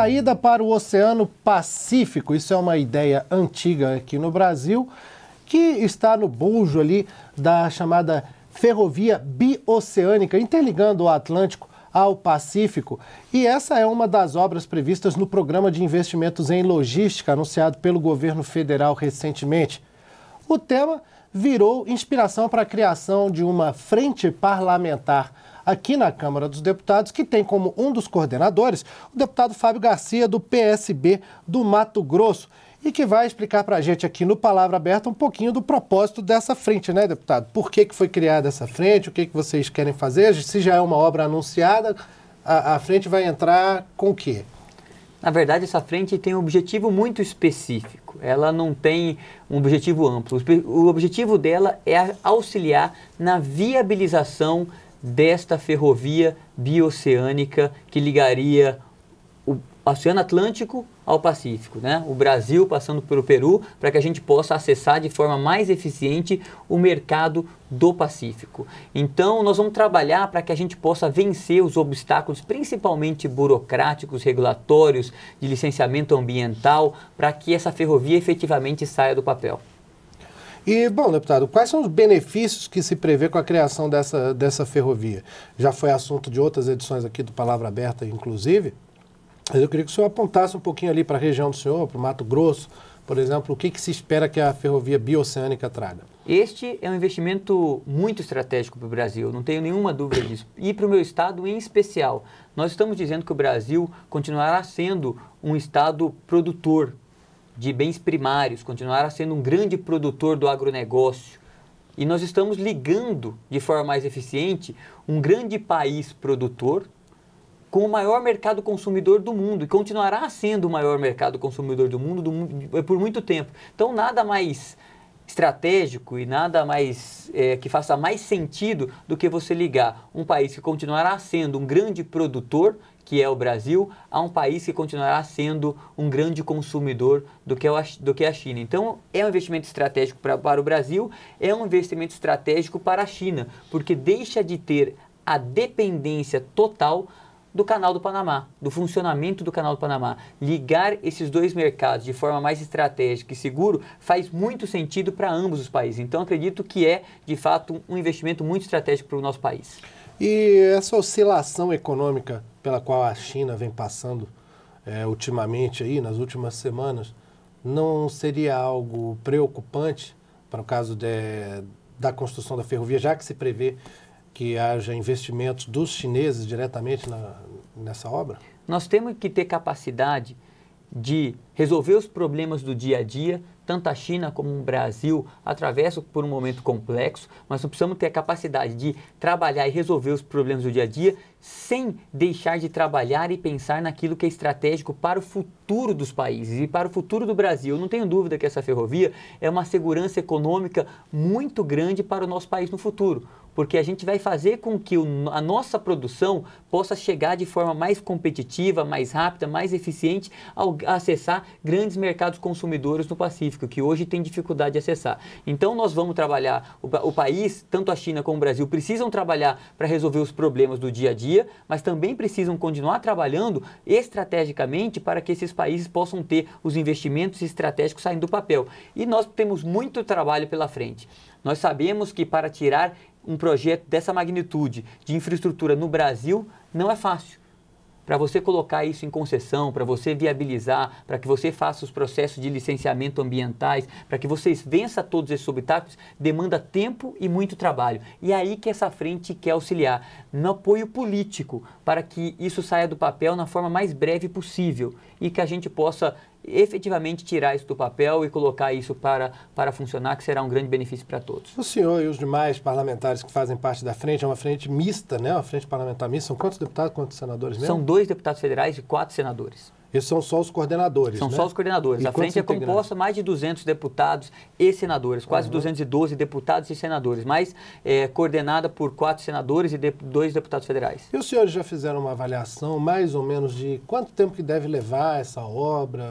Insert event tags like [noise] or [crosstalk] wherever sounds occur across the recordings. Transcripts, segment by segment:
saída para o Oceano Pacífico. Isso é uma ideia antiga aqui no Brasil, que está no bujo ali da chamada ferrovia bioceânica, interligando o Atlântico ao Pacífico. E essa é uma das obras previstas no Programa de Investimentos em Logística, anunciado pelo governo federal recentemente. O tema virou inspiração para a criação de uma frente parlamentar aqui na Câmara dos Deputados, que tem como um dos coordenadores o deputado Fábio Garcia, do PSB do Mato Grosso, e que vai explicar para a gente aqui no Palavra Aberta um pouquinho do propósito dessa frente, né, deputado? Por que, que foi criada essa frente, o que, que vocês querem fazer, se já é uma obra anunciada, a, a frente vai entrar com o quê? Na verdade, essa frente tem um objetivo muito específico. Ela não tem um objetivo amplo. O objetivo dela é auxiliar na viabilização desta ferrovia bioceânica que ligaria o Oceano Atlântico ao Pacífico, né? O Brasil passando pelo Peru para que a gente possa acessar de forma mais eficiente o mercado do Pacífico. Então, nós vamos trabalhar para que a gente possa vencer os obstáculos, principalmente burocráticos, regulatórios, de licenciamento ambiental, para que essa ferrovia efetivamente saia do papel. E, bom, deputado, quais são os benefícios que se prevê com a criação dessa, dessa ferrovia? Já foi assunto de outras edições aqui do Palavra Aberta, inclusive, mas eu queria que o senhor apontasse um pouquinho ali para a região do senhor, para o Mato Grosso, por exemplo, o que, que se espera que a ferrovia bioceânica traga? Este é um investimento muito estratégico para o Brasil, não tenho nenhuma dúvida disso. E para o meu estado em especial. Nós estamos dizendo que o Brasil continuará sendo um estado produtor de bens primários, continuará sendo um grande produtor do agronegócio. E nós estamos ligando de forma mais eficiente um grande país produtor com o maior mercado consumidor do mundo e continuará sendo o maior mercado consumidor do mundo, do eh, por muito tempo. Então, nada mais estratégico e nada mais é, que faça mais sentido do que você ligar um país que continuará sendo um grande produtor, que é o Brasil, a um país que continuará sendo um grande consumidor do que, é a, do que é a China. Então, é um investimento estratégico pra, para o Brasil, é um investimento estratégico para a China, porque deixa de ter a dependência total do Canal do Panamá, do funcionamento do Canal do Panamá. Ligar esses dois mercados de forma mais estratégica e seguro faz muito sentido para ambos os países. Então, acredito que é, de fato, um investimento muito estratégico para o nosso país. E essa oscilação econômica pela qual a China vem passando é, ultimamente, aí, nas últimas semanas, não seria algo preocupante para o caso de, da construção da ferrovia, já que se prevê que haja investimentos dos chineses diretamente na, nessa obra? Nós temos que ter capacidade de resolver os problemas do dia a dia, tanto a China como o Brasil atravessam por um momento complexo, mas nós precisamos ter a capacidade de trabalhar e resolver os problemas do dia a dia sem deixar de trabalhar e pensar naquilo que é estratégico para o futuro dos países e para o futuro do Brasil. Eu não tenho dúvida que essa ferrovia é uma segurança econômica muito grande para o nosso país no futuro porque a gente vai fazer com que a nossa produção possa chegar de forma mais competitiva, mais rápida, mais eficiente ao acessar grandes mercados consumidores no Pacífico, que hoje tem dificuldade de acessar. Então nós vamos trabalhar, o, o país, tanto a China como o Brasil, precisam trabalhar para resolver os problemas do dia a dia, mas também precisam continuar trabalhando estrategicamente para que esses países possam ter os investimentos estratégicos saindo do papel. E nós temos muito trabalho pela frente. Nós sabemos que para tirar um projeto dessa magnitude de infraestrutura no Brasil não é fácil. Para você colocar isso em concessão, para você viabilizar, para que você faça os processos de licenciamento ambientais, para que você vença todos esses obstáculos, demanda tempo e muito trabalho. E é aí que essa frente quer auxiliar, no apoio político, para que isso saia do papel na forma mais breve possível e que a gente possa efetivamente tirar isso do papel e colocar isso para, para funcionar, que será um grande benefício para todos. O senhor e os demais parlamentares que fazem parte da frente, é uma frente mista, né? Uma frente parlamentar mista. São quantos deputados, quantos senadores mesmo? São dois deputados federais e quatro senadores. Esses são só os coordenadores. São né? só os coordenadores. E a frente é composta mais de 200 deputados e senadores, quase uhum. 212 deputados e senadores, mas é, coordenada por quatro senadores e de, dois deputados federais. E os senhores já fizeram uma avaliação mais ou menos de quanto tempo que deve levar essa obra,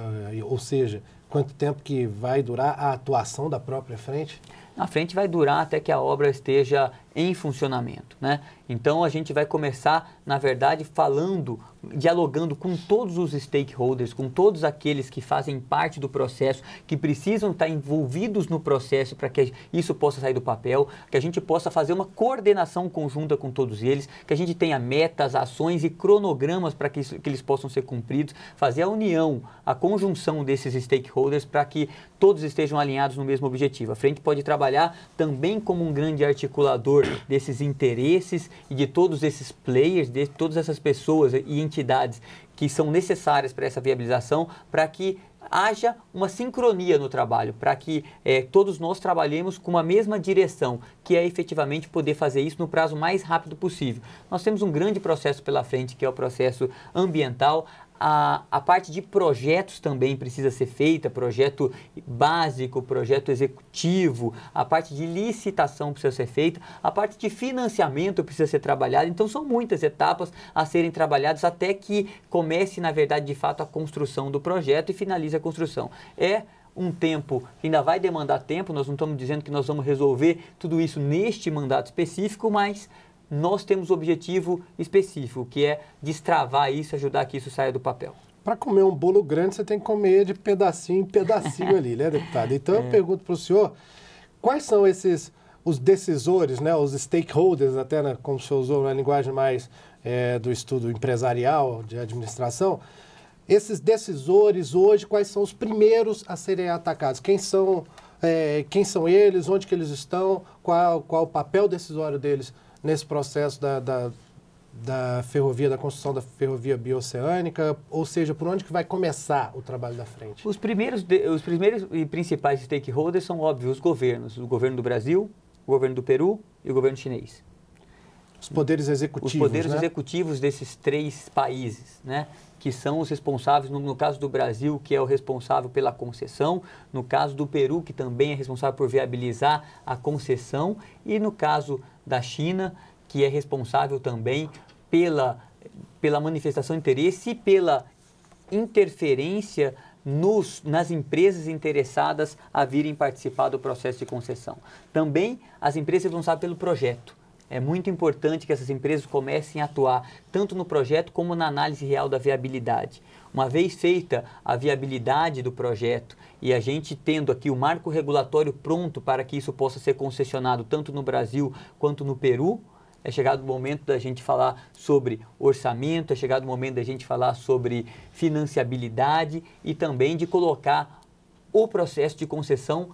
ou seja, quanto tempo que vai durar a atuação da própria frente? na frente vai durar até que a obra esteja em funcionamento. Né? Então a gente vai começar, na verdade, falando, dialogando com todos os stakeholders, com todos aqueles que fazem parte do processo, que precisam estar envolvidos no processo para que isso possa sair do papel, que a gente possa fazer uma coordenação conjunta com todos eles, que a gente tenha metas, ações e cronogramas para que, que eles possam ser cumpridos, fazer a união, a conjunção desses stakeholders para que todos estejam alinhados no mesmo objetivo. A frente pode trabalhar trabalhar também como um grande articulador desses interesses e de todos esses players, de todas essas pessoas e entidades que são necessárias para essa viabilização, para que haja uma sincronia no trabalho, para que é, todos nós trabalhemos com a mesma direção, que é efetivamente poder fazer isso no prazo mais rápido possível. Nós temos um grande processo pela frente, que é o processo ambiental a, a parte de projetos também precisa ser feita, projeto básico, projeto executivo, a parte de licitação precisa ser feita, a parte de financiamento precisa ser trabalhada. Então são muitas etapas a serem trabalhadas até que comece, na verdade, de fato, a construção do projeto e finalize a construção. É um tempo que ainda vai demandar tempo, nós não estamos dizendo que nós vamos resolver tudo isso neste mandato específico, mas nós temos um objetivo específico, que é destravar isso, ajudar que isso saia do papel. Para comer um bolo grande, você tem que comer de pedacinho em pedacinho ali, né, deputado? Então [laughs] é. eu pergunto para o senhor, quais são esses os decisores, né, os stakeholders, até né, como o senhor usou na linguagem mais é, do estudo empresarial, de administração, esses decisores hoje, quais são os primeiros a serem atacados? Quem são, é, quem são eles? Onde que eles estão? Qual, qual o papel decisório deles nesse processo da, da, da ferrovia, da construção da ferrovia bioceânica? Ou seja, por onde que vai começar o trabalho da frente? Os primeiros, os primeiros e principais stakeholders são óbvios, os governos. O governo do Brasil, o governo do Peru e o governo chinês. Os poderes executivos, Os poderes né? executivos desses três países, né? que são os responsáveis, no, no, caso do Brasil, que é o responsável pela concessão, no caso do Peru, que também é responsável por viabilizar a concessão, e no caso da China, que é responsável também pela, pela manifestação de interesse e pela interferência nos, nas empresas interessadas a virem participar do processo de concessão. Também as empresas responsáveis pelo projeto. É muito importante que essas empresas comecem a atuar tanto no projeto como na análise real da viabilidade. Uma vez feita a viabilidade do projeto e a gente tendo aqui o marco regulatório pronto para que isso possa ser concessionado tanto no Brasil quanto no Peru, é chegado o momento da gente falar sobre orçamento, é chegado o momento da gente falar sobre financiabilidade e também de colocar o processo de concessão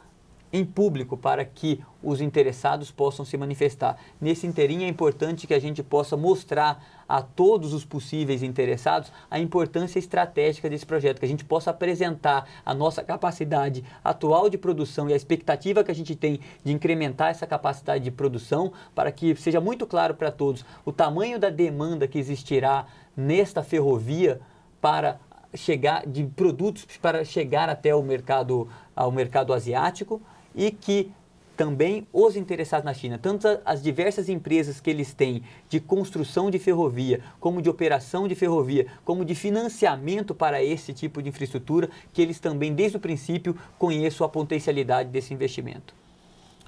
em público para que os interessados possam se manifestar. Nesse inteirinho é importante que a gente possa mostrar a todos os possíveis interessados a importância estratégica desse projeto, que a gente possa apresentar a nossa capacidade atual de produção e a expectativa que a gente tem de incrementar essa capacidade de produção para que seja muito claro para todos o tamanho da demanda que existirá nesta ferrovia para chegar de produtos para chegar até o mercado ao mercado asiático e que também os interessados na China, tanto as diversas empresas que eles têm de construção de ferrovia, como de operação de ferrovia, como de financiamento para esse tipo de infraestrutura, que eles também, desde o princípio, conheçam a potencialidade desse investimento.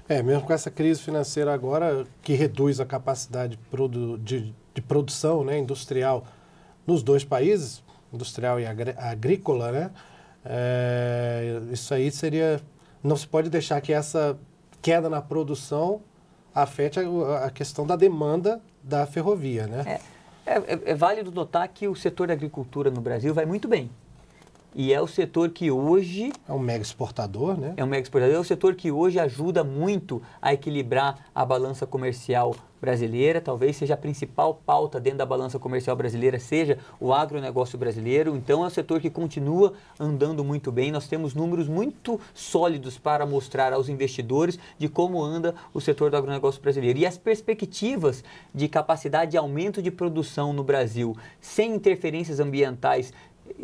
É, mesmo com essa crise financeira agora, que reduz a capacidade de, de produção né, industrial nos dois países, industrial e agrícola, né, é, isso aí seria não se pode deixar que essa queda na produção afete a, a questão da demanda da ferrovia, né? É, é, é, é válido notar que o setor da agricultura no Brasil vai muito bem. E é o setor que hoje. É um mega exportador, né? É um mega exportador. É o setor que hoje ajuda muito a equilibrar a balança comercial brasileira. Talvez seja a principal pauta dentro da balança comercial brasileira, seja o agronegócio brasileiro. Então, é um setor que continua andando muito bem. Nós temos números muito sólidos para mostrar aos investidores de como anda o setor do agronegócio brasileiro. E as perspectivas de capacidade de aumento de produção no Brasil, sem interferências ambientais,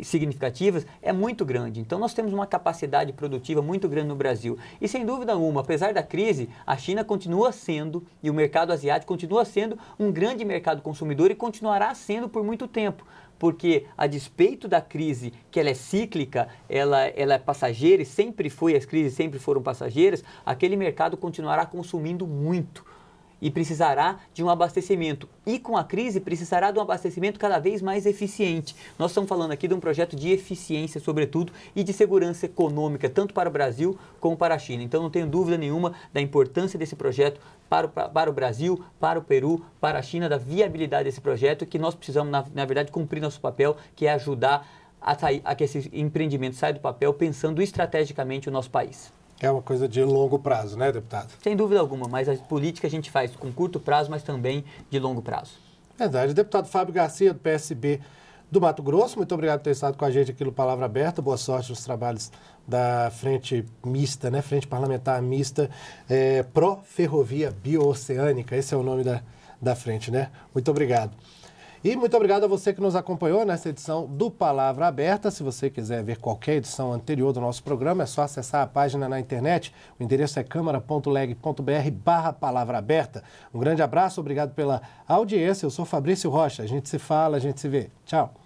significativas é muito grande. Então nós temos uma capacidade produtiva muito grande no Brasil. E sem dúvida alguma, apesar da crise, a China continua sendo e o mercado asiático continua sendo um grande mercado consumidor e continuará sendo por muito tempo. Porque, a despeito da crise, que ela é cíclica, ela, ela é passageira e sempre foi, as crises sempre foram passageiras, aquele mercado continuará consumindo muito e precisará de um abastecimento. E com a crise, precisará de um abastecimento cada vez mais eficiente. Nós estamos falando aqui de um projeto de eficiência, sobretudo, e de segurança econômica, tanto para o Brasil como para a China. Então, não tenho dúvida nenhuma da importância desse projeto para o, para o Brasil, para o Peru, para a China, da viabilidade desse projeto, que nós precisamos, na, na verdade, cumprir nosso papel, que é ajudar a, sair, a que esse empreendimento saia do papel, pensando estrategicamente o nosso país. É uma coisa de longo prazo, né, deputado? Sem dúvida alguma, mas a política a gente faz com curto prazo, mas também de longo prazo. Verdade. Deputado Fábio Garcia, do PSB do Mato Grosso, muito obrigado por ter estado com a gente aqui no Palavra Aberta. Boa sorte nos trabalhos da Frente Mista, né? Frente Parlamentar Mista é, Pró Ferrovia biooceânica. Esse é o nome da, da frente, né? Muito obrigado. E muito obrigado a você que nos acompanhou nessa edição do Palavra Aberta. Se você quiser ver qualquer edição anterior do nosso programa, é só acessar a página na internet. O endereço é câmara.leg.br barra palavra aberta. Um grande abraço, obrigado pela audiência. Eu sou Fabrício Rocha. A gente se fala, a gente se vê. Tchau.